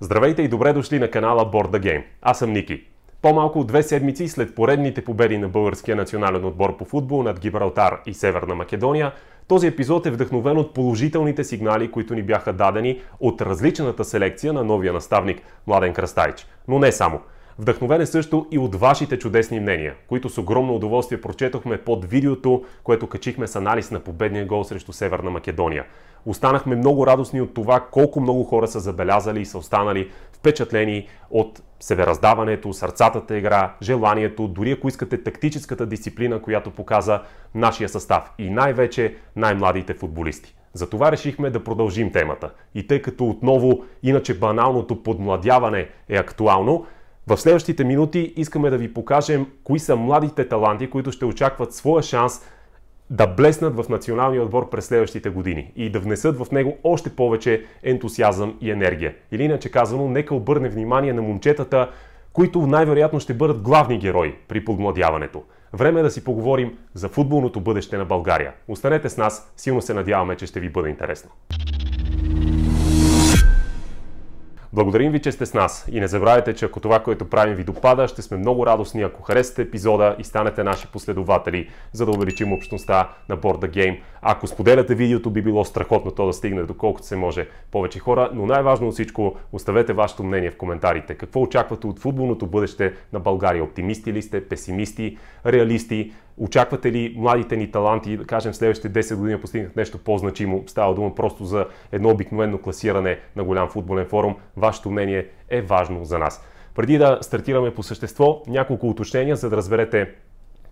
Здравейте и добре дошли на канала Board the Game. Аз съм Ники. По-малко от две седмици след поредните победи на българския национален отбор по футбол над Гибралтар и Северна Македония, този епизод е вдъхновен от положителните сигнали, които ни бяха дадени от различната селекция на новия наставник Младен Кръстайч. Но не само. Вдъхновен е също и от вашите чудесни мнения, които с огромно удоволствие прочетохме под видеото, което качихме с анализ на победния гол срещу Северна Македония. Останахме много радостни от това колко много хора са забелязали и са останали впечатлени от севераздаването, сърцатата игра, желанието, дори ако искате тактическата дисциплина, която показа нашия състав и най-вече най-младите футболисти. Затова решихме да продължим темата. И тъй като отново иначе баналното подмладяване е актуално, в следващите минути искаме да ви покажем кои са младите таланти, които ще очакват своя шанс да блеснат в националния отбор през следващите години и да внесат в него още повече ентусиазъм и енергия. Или иначе казано, нека обърне внимание на момчетата, които най-вероятно ще бъдат главни герои при подмладяването. Време е да си поговорим за футболното бъдеще на България. Останете с нас, силно се надяваме, че ще ви бъде интересно. Благодарим ви, че сте с нас и не забравяйте, че ако това, което правим ви допада, ще сме много радостни, ако харесате епизода и станете наши последователи, за да увеличим общността на Board Game. Ако споделяте видеото, би било страхотно то да стигне доколкото се може повече хора, но най-важно от всичко, оставете вашето мнение в коментарите. Какво очаквате от футболното бъдеще на България? Оптимисти ли сте, песимисти, реалисти? Очаквате ли младите ни таланти, да кажем, в следващите 10 години постигнат нещо по-значимо? Става дума просто за едно обикновено класиране на голям футболен форум. Вашето мнение е важно за нас. Преди да стартираме по същество, няколко уточнения, за да разберете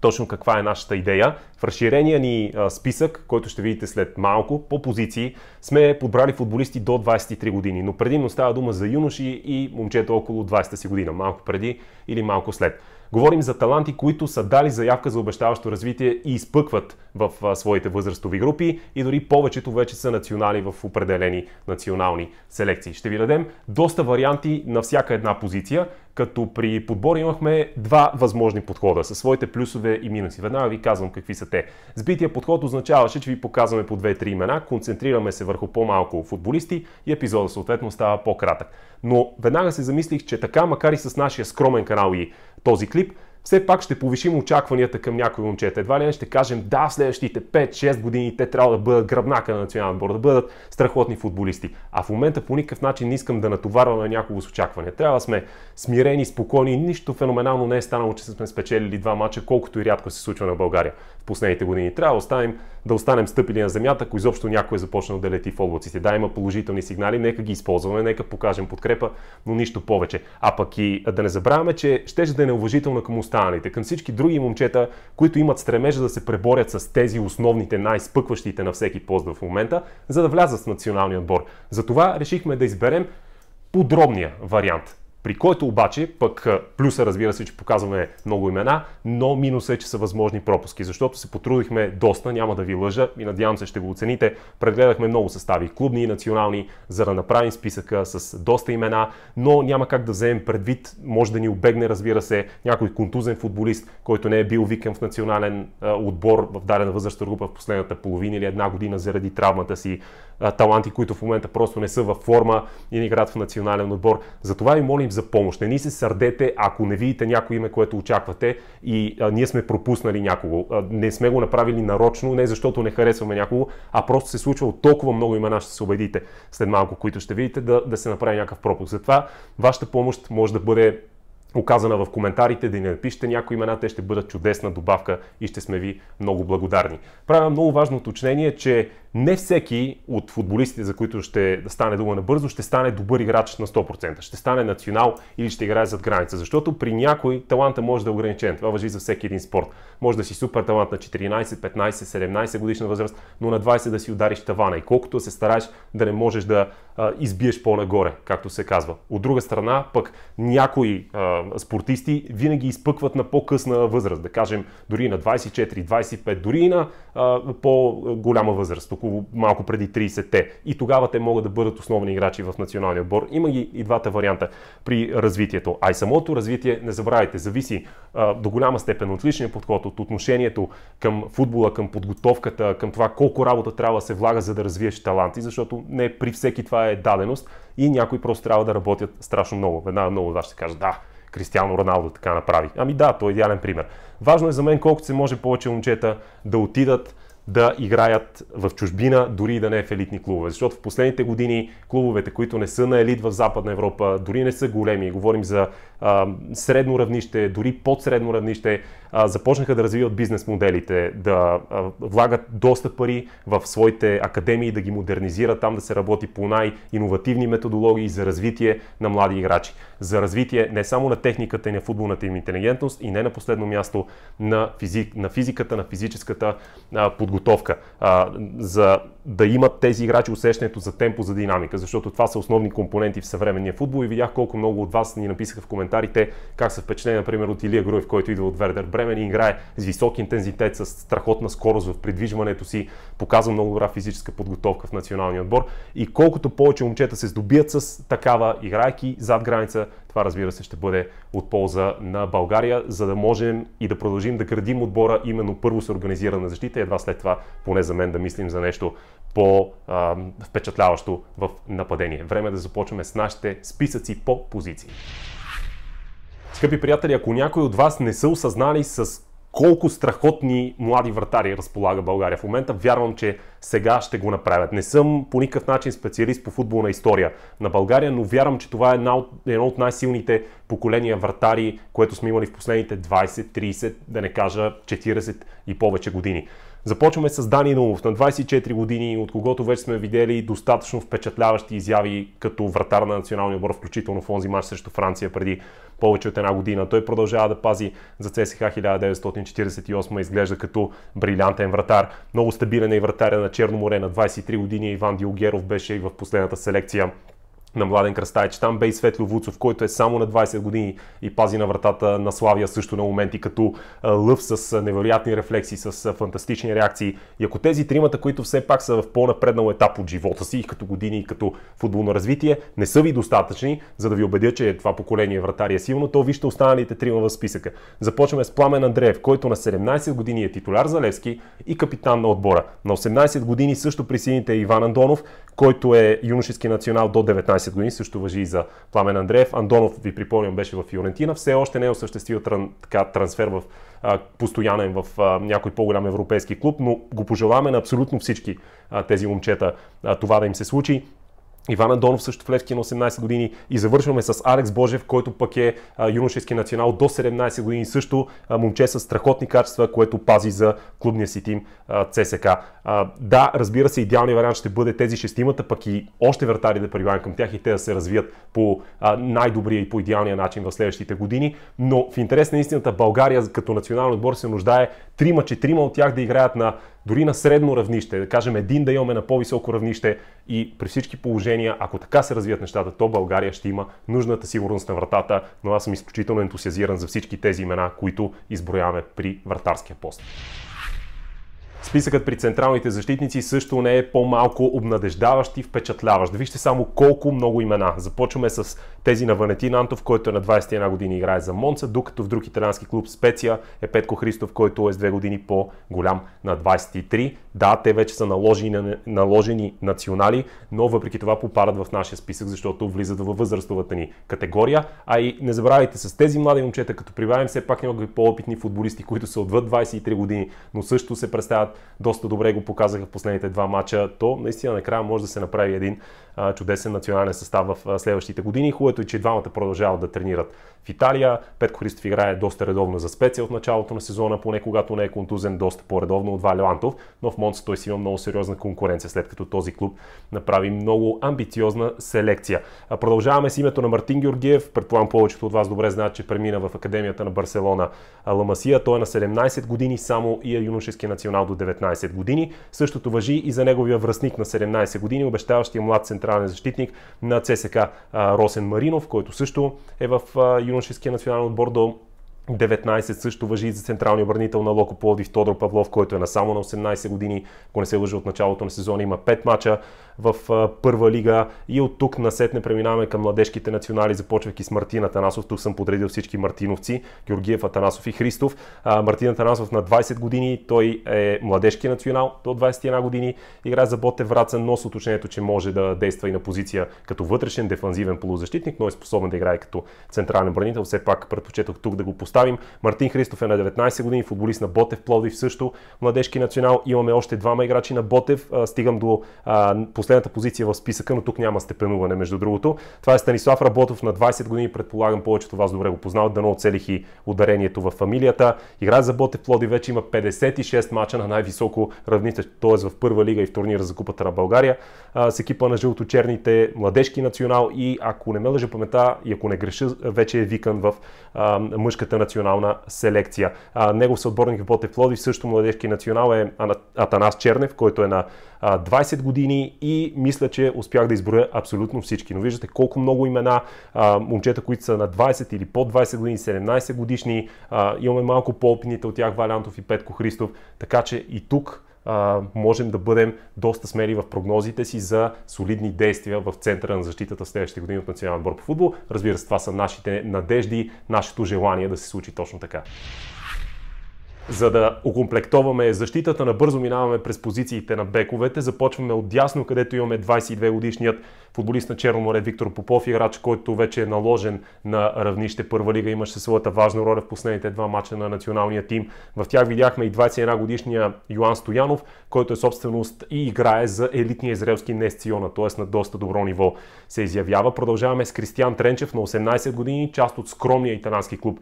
точно каква е нашата идея. В разширения ни списък, който ще видите след малко, по позиции, сме подбрали футболисти до 23 години, но предимно става дума за юноши и момчета около 20 си година, малко преди или малко след. Говорим за таланти, които са дали заявка за обещаващо развитие и изпъкват в своите възрастови групи и дори повечето вече са национали в определени национални селекции. Ще ви дадем доста варианти на всяка една позиция, като при подбор имахме два възможни подхода с своите плюсове и минуси. Веднага ви казвам какви са те. Сбития подход означаваше, че ви показваме по две-три имена, концентрираме се върху по-малко футболисти и епизода съответно става по-кратък. Но веднага се замислих, че така, макар и с нашия скромен канал и този клип, все пак ще повишим очакванията към някои момчета. Едва ли не ще кажем, да, в следващите 5-6 години те трябва да бъдат гръбнака на националния отбор, да бъдат страхотни футболисти. А в момента по никакъв начин не искам да натоварваме някого с очакване. Трябва да сме смирени, спокойни, нищо феноменално не е станало, че сме спечелили два мача, колкото и рядко се случва на България в последните години. Трябва да останем, да останем стъпили на земята, ако изобщо някой е започнал да лети в облаците. Да, има положителни сигнали, нека ги използваме, нека покажем подкрепа, но нищо повече. А пък и да не забравяме, че ще да е неуважително към останалите, към всички други момчета, които имат стремежа да се преборят с тези основните, най-спъкващите на всеки пост в момента, за да влязат в националния отбор. Затова решихме да изберем подробния вариант при който обаче, пък плюса разбира се, че показваме много имена, но минус е, че са възможни пропуски, защото се потрудихме доста, няма да ви лъжа и надявам се ще го оцените. Прегледахме много състави, клубни и национални, за да направим списъка с доста имена, но няма как да вземем предвид, може да ни обегне разбира се, някой контузен футболист, който не е бил викан в национален отбор в дадена възрастна група в последната половина или една година заради травмата си, таланти, които в момента просто не са във форма и не играят в национален отбор. Затова ви молим за помощ. Не ни се сърдете, ако не видите някое име, което очаквате и а, ние сме пропуснали някого. А, не сме го направили нарочно, не защото не харесваме някого, а просто се случва от толкова много имена, ще се убедите след малко, които ще видите, да, да се направи някакъв пропуск. Затова вашата помощ може да бъде оказана в коментарите, да ни напишете някои имена, те ще бъдат чудесна добавка и ще сме ви много благодарни. Правя много важно уточнение, че не всеки от футболистите, за които ще стане дума набързо, ще стане добър играч на 100%. Ще стане национал или ще играе зад граница. Защото при някой таланта може да е ограничен. Това въжи за всеки един спорт. Може да си супер талант на 14, 15, 17 годишна възраст, но на 20 да си удариш тавана. И колкото се стараеш да не можеш да а, избиеш по-нагоре, както се казва. От друга страна, пък някои а, спортисти винаги изпъкват на по-късна възраст. Да кажем, дори на 24, 25, дори на а, по-голяма възраст около малко преди 30-те. И тогава те могат да бъдат основни играчи в националния отбор. Има ги и двата варианта при развитието. А и самото развитие, не забравяйте, зависи а, до голяма степен от личния подход, от отношението към футбола, към подготовката, към това колко работа трябва да се влага, за да развиеш таланти, защото не при всеки това е даденост и някои просто трябва да работят страшно много. Веднага много да вас ще кажа, да, Кристиано Роналдо така направи. Ами да, той е идеален пример. Важно е за мен колкото се може повече момчета да отидат да играят в чужбина, дори и да не е в елитни клубове. Защото в последните години клубовете, които не са на елит в Западна Европа, дори не са големи, говорим за средно равнище, дори под средно равнище, започнаха да развиват бизнес моделите, да влагат доста пари в своите академии, да ги модернизират там, да се работи по най-инновативни методологии за развитие на млади играчи. За развитие не само на техниката и на футболната им интелигентност, и не на последно място на, физик, на физиката, на физическата подготовка. за да имат тези играчи усещането за темпо, за динамика, защото това са основни компоненти в съвременния футбол и видях колко много от вас ни написаха в коментарите коментарите как са впечатлени, например, от Илия Груев, който идва от Вердер Бремен и играе с висок интензитет, с страхотна скорост в придвижването си, показва много добра физическа подготовка в националния отбор. И колкото повече момчета се здобият с такава, играйки зад граница, това разбира се ще бъде от полза на България, за да можем и да продължим да градим отбора именно първо с организирана защита и едва след това, поне за мен, да мислим за нещо по-впечатляващо в нападение. Време е да започваме с нашите списъци по позиции. Скъпи приятели, ако някой от вас не са осъзнали с колко страхотни млади вратари разполага България в момента, вярвам, че сега ще го направят. Не съм по никакъв начин специалист по футболна история на България, но вярвам, че това е едно от, едно от най-силните поколения вратари, което сме имали в последните 20, 30, да не кажа 40 и повече години. Започваме с Дани Нумов на 24 години, от когото вече сме видели достатъчно впечатляващи изяви като вратар на националния отбор, включително в онзи мач срещу Франция преди повече от една година. Той продължава да пази за ЦСХ 1948, изглежда като брилянтен вратар. Много стабилен е и вратаря на Черно море на 23 години. Иван Диогеров беше и в последната селекция на Младен Кръстаич. Там бе и Светло Вуцов, който е само на 20 години и пази на вратата на Славия също на моменти, като лъв с невероятни рефлекси, с фантастични реакции. И ако тези тримата, които все пак са в по-напреднал етап от живота си, и като години, и като футболно развитие, не са ви достатъчни, за да ви убедя, че това поколение вратари е силно, то вижте останалите трима в списъка. Започваме с Пламен Андреев, който на 17 години е титуляр за Левски и капитан на отбора. На 18 години също присъедините е Иван Андонов, който е юношески национал до 19 20 години, също въжи и за Пламен Андреев. Андонов, ви припомням, беше в Фиорентина. Все още не е осъществил тран, така, трансфер в, а, постоянен в а, някой по-голям европейски клуб, но го пожелаваме на абсолютно всички а, тези момчета а, това да им се случи. Иван Андонов също в Левски на 18 години и завършваме с Алекс Божев, който пък е юношески национал до 17 години също момче с страхотни качества, което пази за клубния си тим ЦСК. Да, разбира се, идеалният вариант ще бъде тези шестимата, пък и още вратари да прибавим към тях и те да се развият по най-добрия и по идеалния начин в следващите години, но в интерес на истината България като национален отбор се нуждае 3-4 от тях да играят на дори на средно равнище, да кажем един да имаме на по-високо равнище и при всички положения, ако така се развият нещата, то България ще има нужната сигурност на вратата, но аз съм изключително ентусиазиран за всички тези имена, които изброяваме при вратарския пост. Списъкът при централните защитници също не е по-малко обнадеждаващ и впечатляващ. Да вижте само колко много имена. Започваме с тези на Ванетин Антов, който е на 21 години играе за Монца, докато в друг италиански клуб Специя е Петко Христов, който е с 2 години по-голям на 23. Да, те вече са наложени, наложени национали, но въпреки това попадат в нашия списък, защото влизат във възрастовата ни категория. А и не забравяйте с тези млади момчета, като прибавим все пак някои по-опитни футболисти, които са отвъд 23 години, но също се представят доста добре го показаха в последните два мача, то наистина накрая може да се направи един а, чудесен национален състав в а, следващите години. Хубавото е, че двамата продължават да тренират в Италия. Петко Христов играе доста редовно за специя от началото на сезона, поне когато не е контузен, доста по-редовно от Валио Антов, но в Монца той си има много сериозна конкуренция, след като този клуб направи много амбициозна селекция. А, продължаваме с името на Мартин Георгиев. Предполагам повечето от вас добре знаят, че премина в Академията на Барселона Ламасия. Той е на 17 години само и е юношески национал до 19 години. Същото въжи и за неговия връзник на 17 години, обещаващия млад централен защитник на ЦСК Росен Маринов, който също е в юношеския национален отбор до 19 също въжи и за централния бранител на Локо Плодив Тодор Павлов, който е на само на 18 години, ако не се лъжи от началото на сезона, има 5 мача в първа лига и от тук не преминаваме към младежките национали, започвайки с Мартин Атанасов. Тук съм подредил всички мартиновци, Георгиев Атанасов и Христов. Мартин Атанасов на 20 години, той е младежки национал до 21 години, игра за Ботев Враца, но с уточнението, че може да действа и на позиция като вътрешен дефанзивен полузащитник, но е способен да играе като централен бранител. Все пак предпочетох тук да го поставим. Мартин Христов е на 19 години, футболист на Ботев Плодив също, младежки национал. Имаме още двама играчи на Ботев. Стигам до последната позиция в списъка, но тук няма степенуване, между другото. Това е Станислав Работов на 20 години, предполагам повечето вас добре го познават, дано оцелих и ударението в фамилията. Играе за Ботев Плоди, вече има 56 мача на най-високо равнище, т.е. в първа лига и в турнира за Купата на България. А, с екипа на жълто-черните, младежки национал и ако не ме лъжа памета и ако не греша, вече е викан в а, мъжката национална селекция. А, негов съотборник в Ботев Плоди, също младежки национал е Атанас Чернев, който е на 20 години и и мисля, че успях да изброя абсолютно всички. Но виждате колко много имена, а, момчета, които са на 20 или под 20 години, 17 годишни, а, имаме малко по-опитните от тях Валянтов и Петко Христов, така че и тук а, можем да бъдем доста смели в прогнозите си за солидни действия в центъра на защитата в следващите години от Националния отбор по футбол. Разбира се, това са нашите надежди, нашето желание да се случи точно така за да окомплектоваме защитата, набързо минаваме през позициите на бековете, започваме от дясно, където имаме 22 годишният футболист на Черноморе Виктор Попов, играч, който вече е наложен на равнище първа лига, имаше своята важна роля в последните два мача на националния тим. В тях видяхме и 21 годишния Йоан Стоянов, който е собственост и играе за елитния израелски Несциона, т.е. на доста добро ниво се изявява. Продължаваме с Кристиан Тренчев на 18 години, част от скромния италянски клуб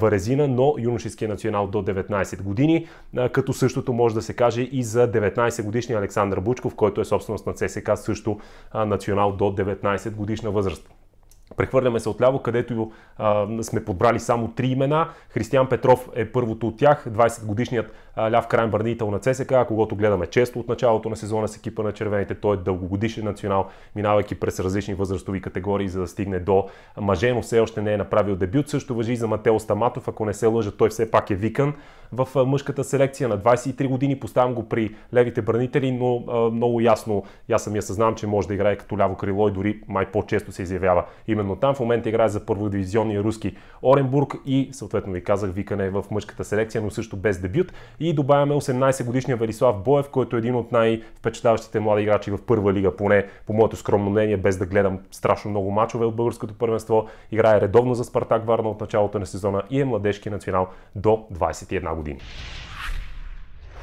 Варезина, но юношеския национал до 19 години, като същото може да се каже и за 19 годишния Александър Бучков, който е собственост на ЦСК също национал до 19 годишна възраст. Прехвърляме се отляво, където а, сме подбрали само три имена. Християн Петров е първото от тях, 20-годишният ляв край бранител на ЦСК, когато гледаме често от началото на сезона с екипа на червените. Той е дългогодишен национал, минавайки през различни възрастови категории, за да стигне до мъже, но все още не е направил дебют. Също въжи и за Матео Стаматов, ако не се лъжа, той все пак е викан в мъжката селекция на 23 години. Поставям го при левите бранители, но а, много ясно, аз самия съзнавам, че може да играе като ляво крило и дори май по-често се изявява именно там. В момента играе за първодивизионния руски Оренбург и съответно ви казах викане е в мъжката селекция, но също без дебют. И добавяме 18-годишния Велислав Боев, който е един от най-впечатляващите млади играчи в първа лига, поне по моето скромно мнение, без да гледам страшно много мачове от българското първенство. Играе редовно за Спартак Варна от началото на сезона и е младежки национал до 21 години.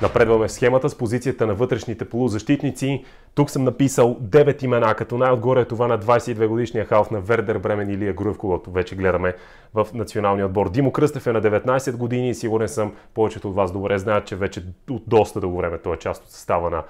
Напредваме в схемата с позицията на вътрешните полузащитници. Тук съм написал 9 имена, като най-отгоре е това на 22 годишния халф на Вердер Бремен Илия Груев, когато вече гледаме в националния отбор. Димо Кръстев е на 19 години и сигурен съм повечето от вас добре знаят, че вече от доста дълго време той е част от състава на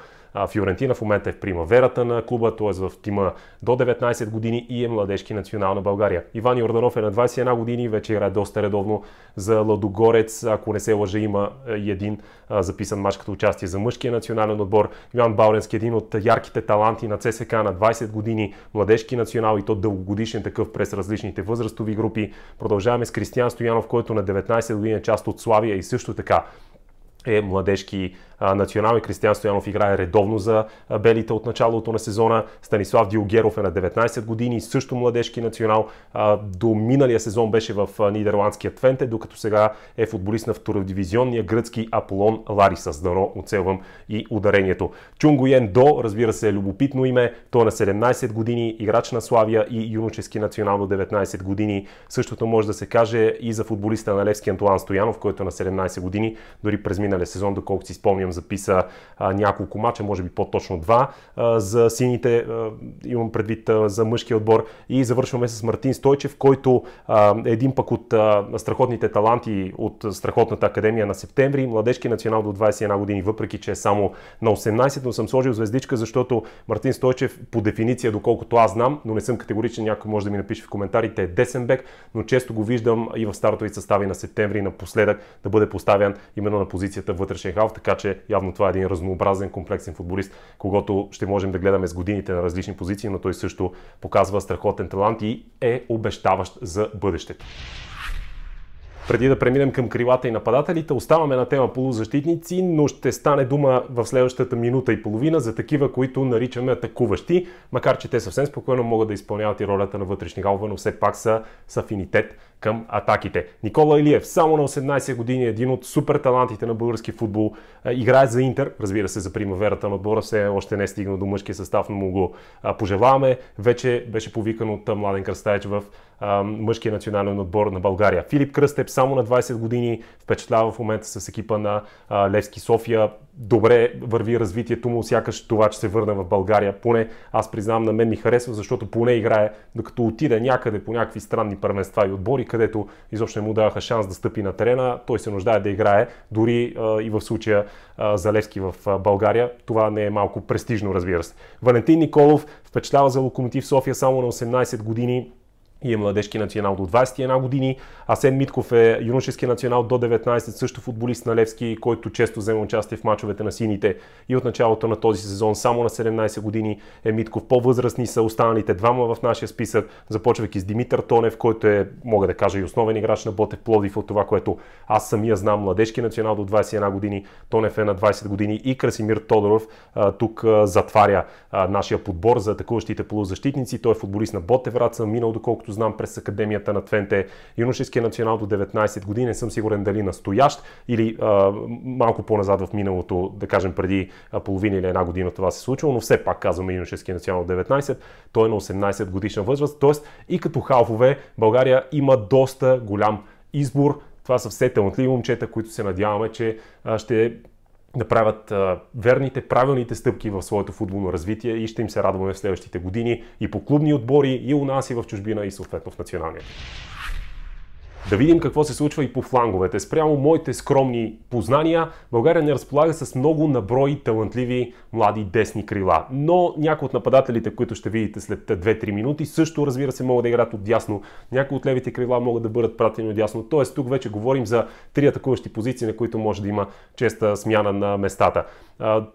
Фиорентина в момента е в примаверата на клуба, т.е. в тима до 19 години и е младежки национал на България. Иван Йорданов е на 21 години вече играе доста редовно за Ладогорец. Ако не се лъжа, има и един записан мач като участие за мъжкия национален отбор. Иван Бауренски е един от ярките таланти на ЦСК на 20 години, младежки национал и то дългогодишен такъв през различните възрастови групи. Продължаваме с Кристиан Стоянов, който на 19 години е част от Славия и също така е младежки национал и Кристиан Стоянов играе редовно за белите от началото на сезона. Станислав Диогеров е на 19 години, също младежки национал. До миналия сезон беше в нидерландския Твенте, докато сега е футболист на втородивизионния гръцки Аполон Лариса. С оцелвам и ударението. Чунгоен До, разбира се, е любопитно име. Той е на 17 години, играч на Славия и юношески национал до 19 години. Същото може да се каже и за футболиста на Левски Антуан Стоянов, който е на 17 години, дори през миналия сезон, доколко си спомням Уилям записа а, няколко мача, може би по-точно два а, за сините, а, имам предвид а, за мъжкия отбор. И завършваме с Мартин Стойчев, който а, е един пък от а, страхотните таланти от Страхотната академия на септември, младежки национал до 21 години, въпреки че е само на 18, но съм сложил звездичка, защото Мартин Стойчев по дефиниция, доколкото аз знам, но не съм категоричен, някой може да ми напише в коментарите, е десен бек, но често го виждам и в стартовите състави на септември напоследък да бъде поставен именно на позицията вътрешен халф, така че явно това е един разнообразен, комплексен футболист, когато ще можем да гледаме с годините на различни позиции, но той също показва страхотен талант и е обещаващ за бъдещето. Преди да преминем към крилата и нападателите, оставаме на тема полузащитници, но ще стане дума в следващата минута и половина за такива, които наричаме атакуващи, макар че те съвсем спокойно могат да изпълняват и ролята на вътрешни галва, но все пак са с афинитет към атаките. Никола Илиев, само на 18 години, е един от супер талантите на български футбол, играе за Интер, разбира се, за примаверата на отбора, все още не е стигна до мъжкия състав, но му го пожелаваме. Вече беше повикан от Младен Кръстаеч в мъжкия национален отбор на България. Филип Кръстеп само на 20 години впечатлява в момента с екипа на Левски София. Добре върви развитието му, сякаш това, че се върна в България. Поне аз признавам, на мен ми харесва, защото поне играе, докато отиде някъде по някакви странни първенства и отбори, където изобщо не му даваха шанс да стъпи на терена. Той се нуждае да играе, дори а, и в случая а, за Левски в а, България. Това не е малко престижно, разбира се. Валентин Николов впечатлява за Локомотив София само на 18 години и е младежки национал до 21 години. Асен Митков е юношески национал до 19, също футболист на Левски, който често взема участие в мачовете на сините и от началото на този сезон само на 17 години е Митков. По-възрастни са останалите двама в нашия списък, започвайки с Димитър Тонев, който е, мога да кажа, и основен играч на Ботев Плодив от това, което аз самия знам, младежки национал до 21 години, Тонев е на 20 години и Красимир Тодоров тук затваря нашия подбор за атакуващите полузащитници. Той е футболист на Ботев Раца, минал доколкото доколкото знам през Академията на Твенте, юношеския национал до 19 години, не съм сигурен дали настоящ или а, малко по-назад в миналото, да кажем преди половина или една година това се случило, но все пак казваме юношеския национал до 19, той е на 18 годишна възраст, т.е. и като халфове България има доста голям избор това са все талантливи момчета, които се надяваме, че ще направят а, верните, правилните стъпки в своето футболно развитие и ще им се радваме в следващите години и по клубни отбори, и у нас, и в чужбина, и съответно в националния. Да видим какво се случва и по фланговете. Спрямо моите скромни познания, България не разполага с много наброи талантливи млади десни крила. Но някои от нападателите, които ще видите след 2-3 минути, също разбира се могат да играят от дясно. Някои от левите крила могат да бъдат пратени от дясно. Тоест тук вече говорим за три атакуващи позиции, на които може да има честа смяна на местата.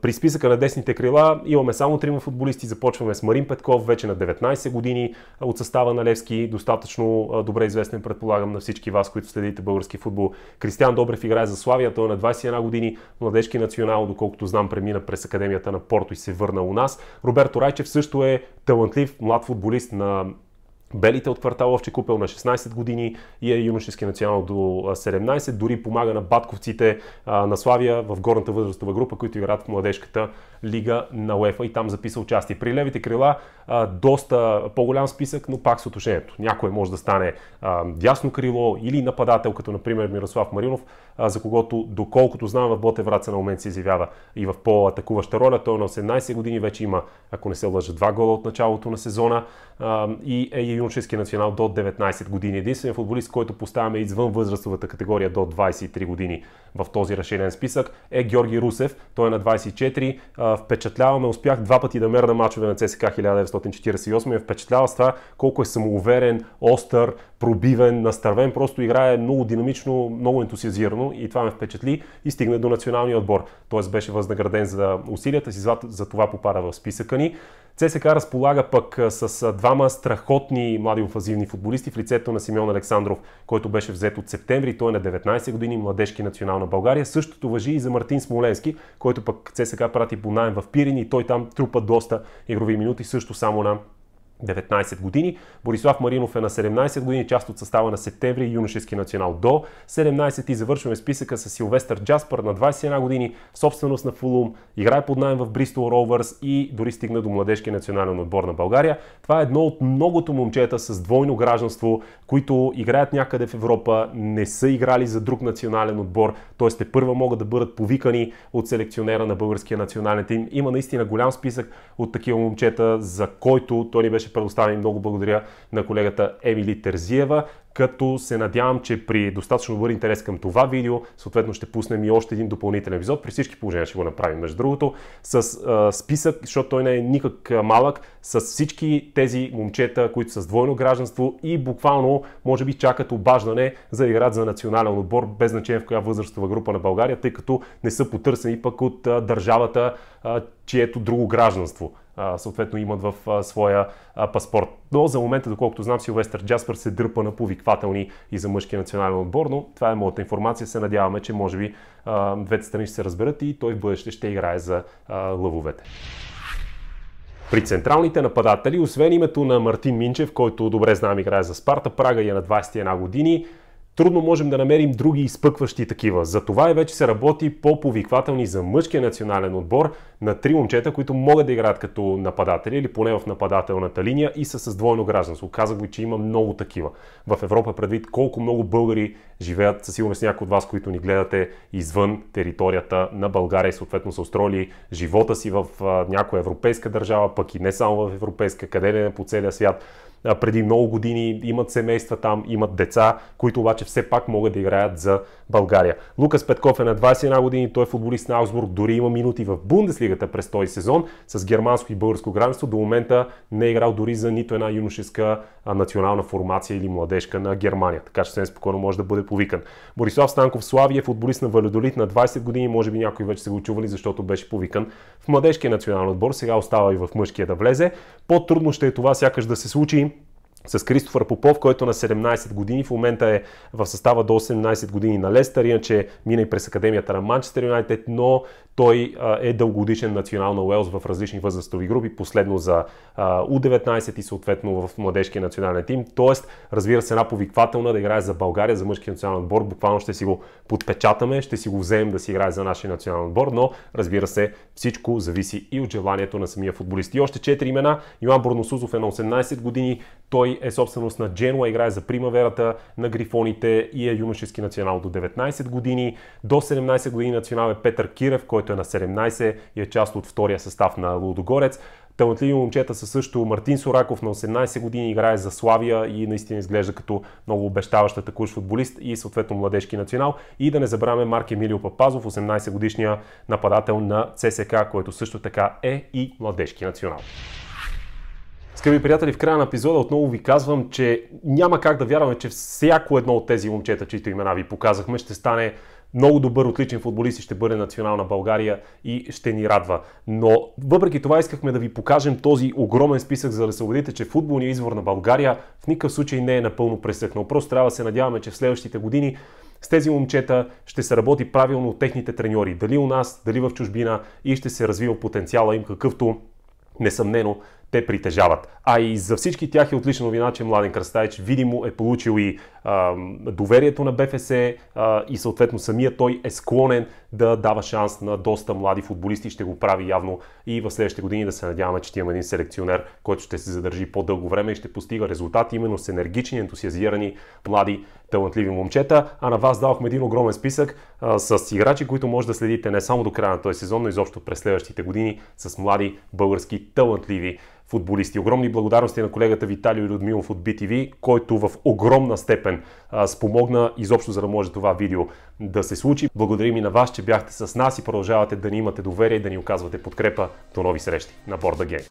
При списъка на десните крила имаме само трима футболисти. Започваме с Марин Петков, вече на 19 години от състава на Левски, достатъчно добре известен, предполагам, на всички всички вас, които следите български футбол. Кристиан Добрев играе за Славия, той е на 21 години, младежки национал, доколкото знам, премина през Академията на Порто и се върна у нас. Роберто Райчев също е талантлив млад футболист на Белите от квартал Овче купел на 16 години и е юношески национал до 17. Дори помага на батковците на Славия в горната възрастова група, които играят в младежката лига на УЕФА и там записа участие. При левите крила доста по-голям списък, но пак с отношението. Някой може да стане дясно крило или нападател, като например Мирослав Маринов, за когото, доколкото знам, в Ботев Враца на момент се изявява и в по-атакуваща роля. Той на 18 години вече има, ако не се лъжа, два гола от началото на сезона и е един национал до 19 години. Единственият футболист, който поставяме извън възрастовата категория до 23 години в този разширен списък е Георги Русев. Той е на 24. Впечатляваме, успях два пъти да мерна мачове на ЦСК 1948 и е впечатлява с това колко е самоуверен, остър, пробивен, настървен, просто играе много динамично, много ентусиазирано и това ме впечатли и стигна до националния отбор. Тоест беше възнаграден за усилията си, за това попада в списъка ни. ЦСК разполага пък с двама страхотни млади офазивни футболисти в лицето на Симеон Александров, който беше взет от септември. Той е на 19 години младежки национална България. Същото въжи и за Мартин Смоленски, който пък ЦСК прати по найем в Пирин и той там трупа доста игрови минути, също само на 19 години. Борислав Маринов е на 17 години, част от състава на септември юношески национал до 17 и завършваме списъка с Силвестър Джаспър на 21 години, собственост на Фулум, играе под найем в Бристол Ровърс и дори стигна до младежкия национален отбор на България. Това е едно от многото момчета с двойно гражданство, които играят някъде в Европа, не са играли за друг национален отбор, т.е. те първа могат да бъдат повикани от селекционера на българския национален тим. Има наистина голям списък от такива момчета, за който той ни беше предоставя и много благодаря на колегата Емили Терзиева като се надявам, че при достатъчно добър интерес към това видео, съответно ще пуснем и още един допълнителен епизод. При всички положения ще го направим, между другото, с а, списък, защото той не е никак малък, с всички тези момчета, които са с двойно гражданство и буквално, може би, чакат обаждане за играт за национален отбор, без значение в коя възрастова група на България, тъй като не са потърсени пък от а, държавата, а, чието друго гражданство съответно имат в своя паспорт. Но за момента, доколкото знам, Силвестър Джаспър се дърпа на повиквателни и за мъжкия национален отбор, но това е моята информация. Се надяваме, че може би двете страни ще се разберат и той в бъдеще ще играе за лъвовете. При централните нападатели, освен името на Мартин Минчев, който добре знам, играе за Спарта Прага и е на 21 години, трудно можем да намерим други изпъкващи такива. Затова и вече се работи по повиквателни за мъжкия национален отбор на три момчета, които могат да играят като нападатели или поне в нападателната линия и са с двойно гражданство. Казах ви, че има много такива. В Европа е предвид колко много българи живеят, със сигурност някои от вас, които ни гледате извън територията на България и съответно са устроили живота си в някоя европейска държава, пък и не само в европейска, къде ли не по целия свят преди много години, имат семейства там, имат деца, които обаче все пак могат да играят за България. Лукас Петков е на 21 години, той е футболист на Аугсбург, дори има минути в Бундеслигата през този сезон с германско и българско гранство, До момента не е играл дори за нито една юношеска национална формация или младежка на Германия, така че съвсем спокойно може да бъде повикан. Борислав Станков Славия, е футболист на Валюдолит на 20 години, може би някой вече са го чували, защото беше повикан в младежкия национален отбор, сега остава и в мъжкия да влезе. По-трудно ще е това сякаш да се случи, с Кристофър Попов, който на 17 години в момента е в състава до 18 години на Лестър, иначе мина и през Академията на Манчестър Юнайтед, но той е дългодишен национал на Уелс в различни възрастови групи, последно за у 19 и съответно в младежкия национален тим. Тоест, разбира се, една повиквателна да играе за България, за мъжкия национален отбор. Буквално ще си го подпечатаме, ще си го вземем да си играе за нашия национален отбор, но разбира се, всичко зависи и от желанието на самия футболист. И още 4 имена. Иван Борносузов е на 18 години. Той е собственост на Дженуа, играе за примаверата на Грифоните и е юношески национал до 19 години. До 17 години национал е Петър Кирев, който е на 17 и е част от втория състав на Лудогорец. Талантливи момчета са също Мартин Сораков на 18 години, играе за Славия и наистина изглежда като много обещаваща такуш футболист и съответно младежки национал. И да не забравяме Марк Емилио Папазов, 18 годишния нападател на ЦСК, който също така е и младежки национал. Скъпи приятели, в края на епизода отново ви казвам, че няма как да вярваме, че всяко едно от тези момчета, чието имена ви показахме, ще стане много добър, отличен футболист и ще бъде национална България и ще ни радва. Но въпреки това искахме да ви покажем този огромен списък, за да се убедите, че футболният извор на България в никакъв случай не е напълно пресъхнал. Просто трябва да се надяваме, че в следващите години с тези момчета ще се работи правилно от техните треньори, дали у нас, дали в чужбина и ще се развива потенциала им, какъвто несъмнено те притежават. А и за всички тях е отлична новина, че Младен Кръстаич видимо е получил и а, доверието на БФС а, и съответно самия той е склонен да дава шанс на доста млади футболисти. Ще го прави явно и в следващите години да се надяваме, че имаме един селекционер, който ще се задържи по-дълго време и ще постига резултати именно с енергични, ентусиазирани млади талантливи момчета. А на вас давахме един огромен списък а, с играчи, които може да следите не само до края на този сезон, но изобщо през следващите години с млади български талантливи футболисти. Огромни благодарности на колегата Виталио Людмилов от BTV, който в огромна степен а, спомогна изобщо за да може това видео да се случи. Благодарим и на вас, че бяхте с нас и продължавате да ни имате доверие и да ни оказвате подкрепа. До нови срещи на Борда Гейм.